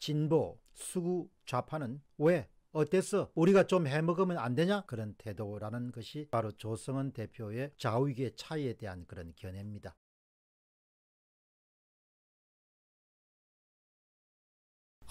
진보, 수구, 좌파는 왜 어땠어? 우리가 좀 해먹으면 안 되냐? 그런 태도라는 것이 바로 조성은 대표의 좌우익의 차이에 대한 그런 견해입니다.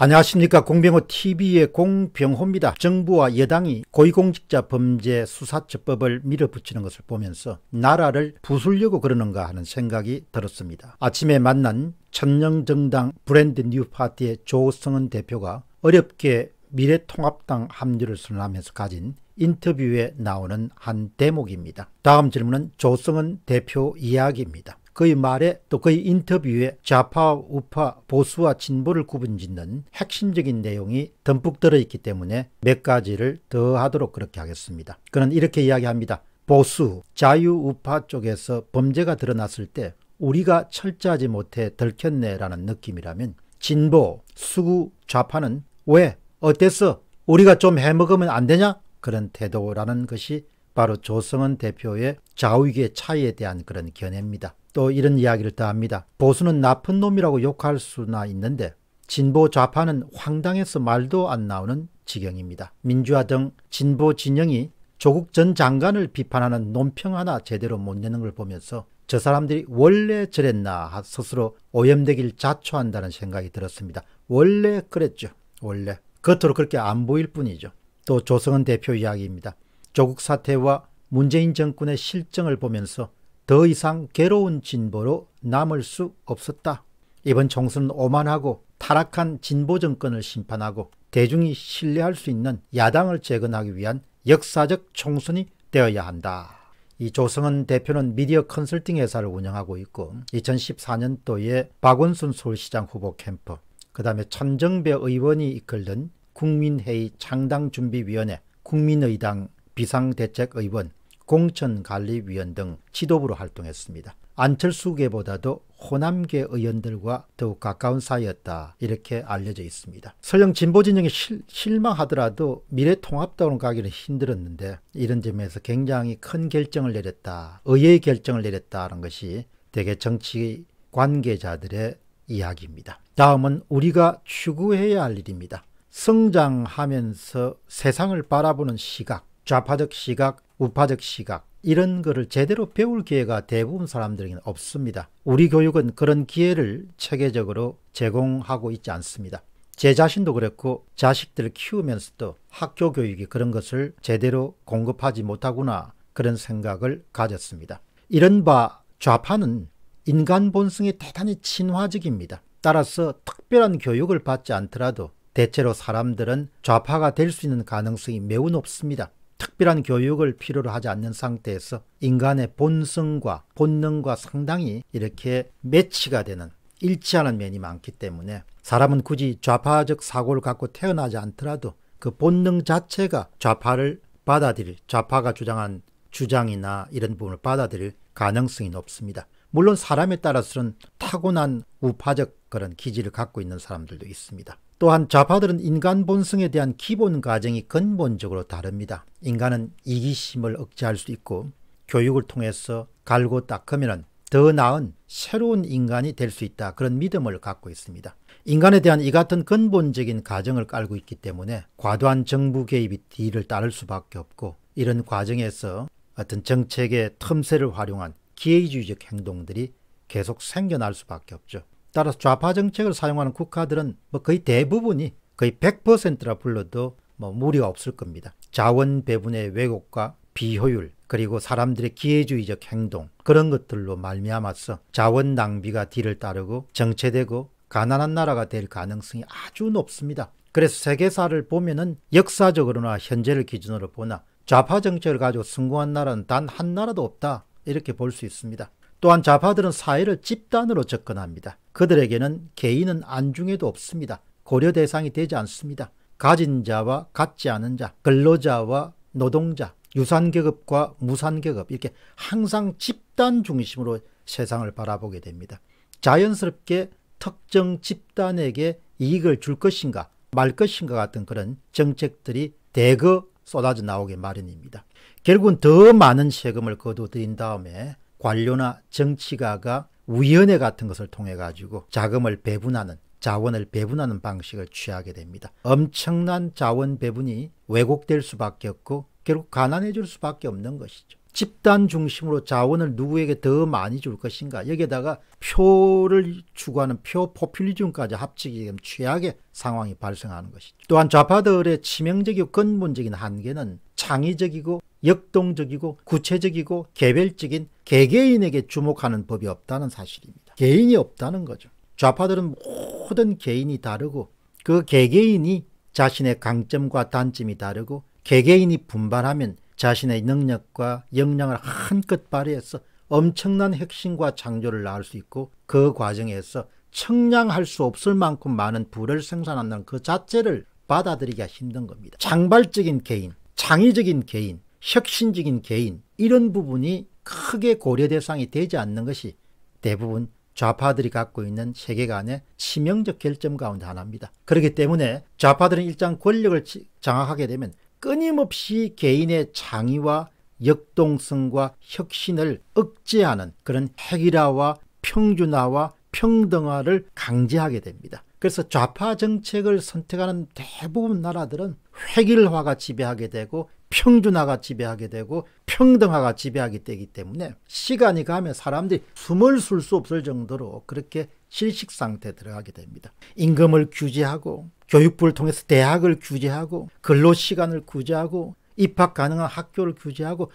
안녕하십니까 공병호 TV의 공병호입니다. 정부와 여당이 고위공직자 범죄 수사처법을 밀어붙이는 것을 보면서 나라를 부술려고 그러는가 하는 생각이 들었습니다. 아침에 만난 천년정당 브랜드 뉴파티의 조성은 대표가 어렵게 미래통합당 합류를 선언하면서 가진 인터뷰에 나오는 한 대목입니다. 다음 질문은 조성은 대표 이야기입니다. 그의 말에 또 그의 인터뷰에 좌파, 우파, 보수와 진보를 구분짓는 핵심적인 내용이 듬뿍 들어있기 때문에 몇 가지를 더하도록 그렇게 하겠습니다. 그는 이렇게 이야기합니다. 보수, 자유우파 쪽에서 범죄가 드러났을 때 우리가 철저하지 못해 들켰네라는 느낌이라면 진보, 수구, 좌파는 왜, 어땠어? 우리가 좀 해먹으면 안 되냐? 그런 태도라는 것이 바로 조성은 대표의 좌우익의 차이에 대한 그런 견해입니다. 또 이런 이야기를 더합니다. 보수는 나쁜 놈이라고 욕할 수나 있는데 진보 좌파는 황당해서 말도 안 나오는 지경입니다. 민주화 등 진보 진영이 조국 전 장관을 비판하는 논평 하나 제대로 못 내는 걸 보면서 저 사람들이 원래 저랬나 스스로 오염되길 자초한다는 생각이 들었습니다. 원래 그랬죠. 원래. 겉으로 그렇게 안 보일 뿐이죠. 또 조성은 대표 이야기입니다. 조국 사태와 문재인 정권의 실정을 보면서 더 이상 괴로운 진보로 남을 수 없었다. 이번 총선은 오만하고 타락한 진보 정권을 심판하고 대중이 신뢰할 수 있는 야당을 재건하기 위한 역사적 총선이 되어야 한다. 이 조성은 대표는 미디어 컨설팅 회사를 운영하고 있고 2014년도에 박원순 서울시장 후보 캠프 그 다음에 천정배 의원이 이끌던 국민회의 창당준비위원회 국민의당 비상대책의원, 공천관리위원 등 지도부로 활동했습니다. 안철수계보다도 호남계 의원들과 더욱 가까운 사이였다 이렇게 알려져 있습니다. 설령 진보진영이 실망하더라도 미래통합당으로 가기는 힘들었는데 이런 점에서 굉장히 큰 결정을 내렸다. 의회의 결정을 내렸다는 것이 대개 정치 관계자들의 이야기입니다. 다음은 우리가 추구해야 할 일입니다. 성장하면서 세상을 바라보는 시각 좌파적 시각, 우파적 시각 이런 거를 제대로 배울 기회가 대부분 사람들에게는 없습니다. 우리 교육은 그런 기회를 체계적으로 제공하고 있지 않습니다. 제 자신도 그렇고 자식들을 키우면서도 학교 교육이 그런 것을 제대로 공급하지 못하구나 그런 생각을 가졌습니다. 이른바 좌파는 인간 본성이 대단히 친화적입니다. 따라서 특별한 교육을 받지 않더라도 대체로 사람들은 좌파가 될 수 있는 가능성이 매우 높습니다. 특별한 교육을 필요로 하지 않는 상태에서 인간의 본성과 본능과 상당히 이렇게 매치가 되는 일치하는 면이 많기 때문에 사람은 굳이 좌파적 사고를 갖고 태어나지 않더라도 그 본능 자체가 좌파를 받아들일 좌파가 주장한 주장이나 이런 부분을 받아들일 가능성이 높습니다. 물론 사람에 따라서는 타고난 우파적 그런 기질을 갖고 있는 사람들도 있습니다. 또한 좌파들은 인간 본성에 대한 기본 가정이 근본적으로 다릅니다. 인간은 이기심을 억제할 수 있고 교육을 통해서 갈고 닦으면 더 나은 새로운 인간이 될 수 있다 그런 믿음을 갖고 있습니다. 인간에 대한 이 같은 근본적인 가정을 깔고 있기 때문에 과도한 정부 개입이 뒤를 따를 수밖에 없고 이런 과정에서 어떤 정책의 틈새를 활용한 기회주의적 행동들이 계속 생겨날 수밖에 없죠. 따라서 좌파 정책을 사용하는 국가들은 뭐 거의 대부분이 거의 100%라 불러도 뭐 무리가 없을 겁니다. 자원 배분의 왜곡과 비효율 그리고 사람들의 기회주의적 행동 그런 것들로 말미암아서 자원 낭비가 뒤를 따르고 정체되고 가난한 나라가 될 가능성이 아주 높습니다. 그래서 세계사를 보면은 역사적으로나 현재를 기준으로 보나 좌파 정책을 가지고 성공한 나라는 단 한 나라도 없다 이렇게 볼 수 있습니다. 또한 좌파들은 사회를 집단으로 접근합니다. 그들에게는 개인은 안중에도 없습니다. 고려 대상이 되지 않습니다. 가진 자와 갖지 않은 자, 근로자와 노동자, 유산계급과 무산계급 이렇게 항상 집단 중심으로 세상을 바라보게 됩니다. 자연스럽게 특정 집단에게 이익을 줄 것인가 말 것인가 같은 그런 정책들이 대거 쏟아져 나오게 마련입니다. 결국은 더 많은 세금을 거둬들인 다음에 관료나 정치가가 위원회 같은 것을 통해 가지고 자금을 배분하는 자원을 배분하는 방식을 취하게 됩니다. 엄청난 자원 배분이 왜곡될 수밖에 없고 결국 가난해질 수밖에 없는 것이죠. 집단 중심으로 자원을 누구에게 더 많이 줄 것인가 여기에다가 표를 추구하는 표 포퓰리즘까지 합치기 되면 최악의 상황이 발생하는 것이죠. 또한 좌파들의 치명적이고 근본적인 한계는 창의적이고 역동적이고 구체적이고 개별적인 개개인에게 주목하는 법이 없다는 사실입니다. 개인이 없다는 거죠. 좌파들은 모든 개인이 다르고 그 개개인이 자신의 강점과 단점이 다르고 개개인이 분발하면 자신의 능력과 역량을 한껏 발휘해서 엄청난 혁신과 창조를 낳을 수 있고 그 과정에서 청량할 수 없을 만큼 많은 부를 생산한다는 그 자체를 받아들이기가 힘든 겁니다. 장발적인 개인, 창의적인 개인, 혁신적인 개인 이런 부분이 크게 고려 대상이 되지 않는 것이 대부분 좌파들이 갖고 있는 세계관의 치명적 결점 가운데 하나입니다. 그렇기 때문에 좌파들은 일정 권력을 장악하게 되면 끊임없이 개인의 창의와 역동성과 혁신을 억제하는 그런 획일화와 평준화와 평등화를 강제하게 됩니다. 그래서 좌파 정책을 선택하는 대부분 나라들은 획일화가 지배하게 되고 평준화가 지배하게 되고 평등화가 지배하게 되기 때문에 시간이 가면 사람들이 숨을 쉴 수 없을 정도로 그렇게 실식 상태에 들어가게 됩니다. 임금을 규제하고 교육부를 통해서 대학을 규제하고 근로시간을 규제하고 입학 가능한 학교를 규제하고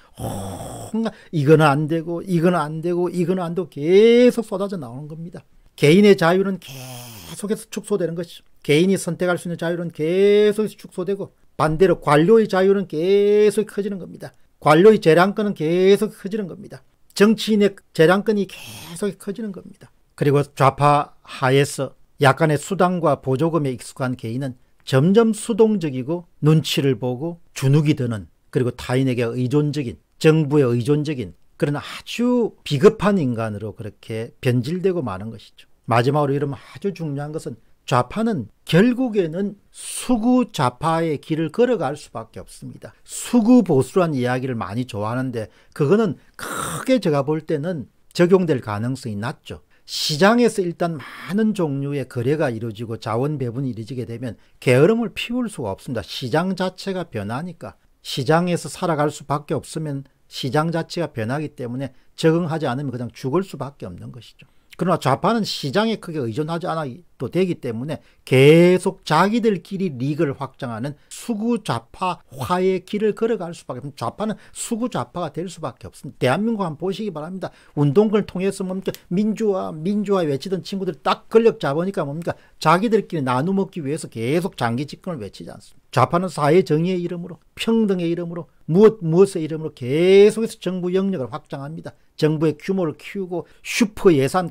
이건 안 되고 이건 안 되고 이건 안 되고 계속 쏟아져 나오는 겁니다. 개인의 자유는 계속해서 축소되는 것이죠. 개인이 선택할 수 있는 자유는 계속해서 축소되고 반대로 관료의 자유는 계속 커지는 겁니다. 관료의 재량권은 계속 커지는 겁니다. 정치인의 재량권이 계속 커지는 겁니다. 그리고 좌파 하에서 약간의 수당과 보조금에 익숙한 개인은 점점 수동적이고 눈치를 보고 주눅이 드는 그리고 타인에게 의존적인 정부에 의존적인 그런 아주 비겁한 인간으로 그렇게 변질되고 마는 것이죠. 마지막으로 이러면 아주 중요한 것은 좌파는 결국에는 수구 좌파의 길을 걸어갈 수밖에 없습니다. 수구 보수란 이야기를 많이 좋아하는데 그거는 크게 제가 볼 때는 적용될 가능성이 낮죠. 시장에서 일단 많은 종류의 거래가 이루어지고 자원 배분이 이루어지게 되면 게으름을 피울 수가 없습니다. 시장 자체가 변하니까 시장에서 살아갈 수밖에 없으면 시장 자체가 변하기 때문에 적응하지 않으면 그냥 죽을 수밖에 없는 것이죠. 그러나 좌파는 시장에 크게 의존하지 않아 또 되기 때문에 계속 자기들끼리 리그를 확장하는 수구좌파화의 길을 걸어갈 수밖에 없습니 좌파는 수구좌파가 될 수밖에 없습니다. 대한민국 한번 보시기 바랍니다. 운동을 통해서 뭡니까 민주화 민주화 외치던 친구들 딱 권력 잡으니까 뭡니까 자기들끼리 나눠먹기 위해서 계속 장기 집권을 외치지 않습니다. 좌파는 사회 정의의 이름으로 평등의 이름으로 무엇 무엇의 이름으로 계속해서 정부 영역을 확장합니다. 정부의 규모를 키우고 슈퍼 예산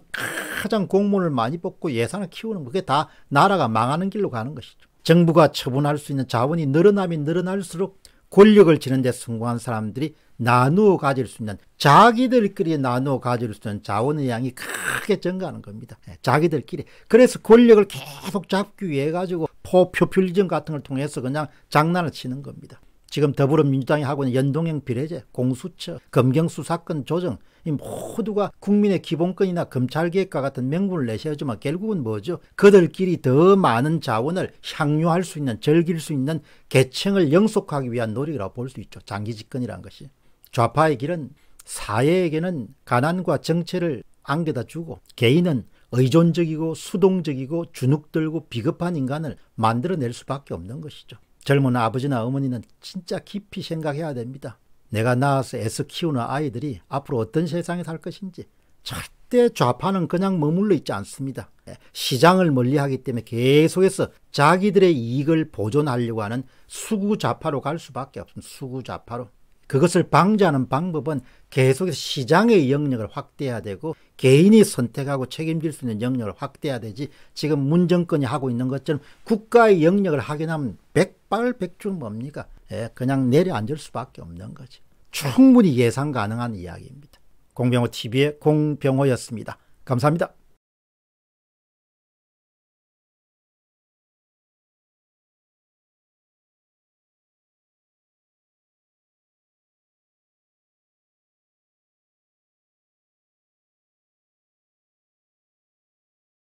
가장 공무원을 많이 뽑고 예산을 키우고 세우는 그게 다 나라가 망하는 길로 가는 것이죠. 정부가 처분할 수 있는 자원이 늘어나면 늘어날수록 권력을 지는 데 성공한 사람들이 나누어 가질 수 있는 자기들끼리 나누어 가질 수 있는 자원의 양이 크게 증가하는 겁니다. 예, 자기들끼리. 그래서 권력을 계속 잡기 위해 가지고 포퓰리즘 같은 걸 통해서 그냥 장난을 치는 겁니다. 지금 더불어민주당이 하고 있는 연동형 비례제, 공수처, 검경수사권 조정 이 모두가 국민의 기본권이나 검찰개혁과 같은 명분을 내세우지만 결국은 뭐죠? 그들끼리 더 많은 자원을 향유할 수 있는 즐길 수 있는 계층을 영속하기 위한 노력이라고 볼 수 있죠. 장기 집권이란 것이. 좌파의 길은 사회에게는 가난과 정체를 안겨다 주고 개인은 의존적이고 수동적이고 주눅들고 비겁한 인간을 만들어낼 수밖에 없는 것이죠. 젊은 아버지나 어머니는 진짜 깊이 생각해야 됩니다. 내가 낳아서 애써 키우는 아이들이 앞으로 어떤 세상에 살 것인지 절대 좌파는 그냥 머물러 있지 않습니다. 예, 시장을 멀리하기 때문에 계속해서 자기들의 이익을 보존하려고 하는 수구 좌파로 갈 수밖에 없습니다. 수구 좌파로. 그것을 방지하는 방법은 계속해서 시장의 영역을 확대해야 되고 개인이 선택하고 책임질 수 있는 영역을 확대해야 되지 지금 문정권이 하고 있는 것처럼 국가의 영역을 확인하면 백발백중 뭡니까? 예, 그냥 내려앉을 수밖에 없는 거죠. 충분히 예상 가능한 이야기입니다. 공병호 TV의 공병호였습니다. 감사합니다.